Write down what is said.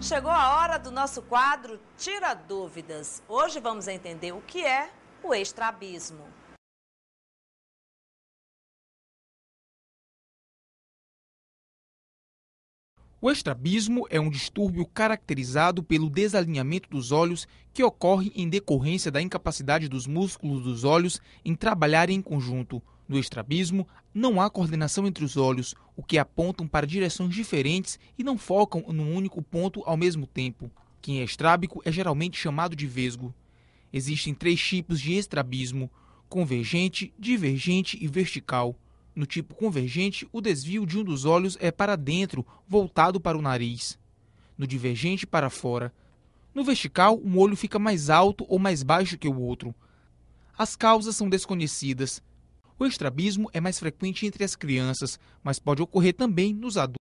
Chegou a hora do nosso quadro Tira Dúvidas. Hoje vamos entender o que é o estrabismo. O estrabismo é um distúrbio caracterizado pelo desalinhamento dos olhos que ocorre em decorrência da incapacidade dos músculos dos olhos em trabalhar em conjunto. No estrabismo, não há coordenação entre os olhos, o que apontam para direções diferentes e não focam num único ponto ao mesmo tempo. Quem é estrábico é geralmente chamado de vesgo. Existem três tipos de estrabismo: convergente, divergente e vertical. No tipo convergente, o desvio de um dos olhos é para dentro, voltado para o nariz. No divergente, para fora. No vertical, um olho fica mais alto ou mais baixo que o outro. As causas são desconhecidas, o estrabismo é mais frequente entre as crianças, mas pode ocorrer também nos adultos.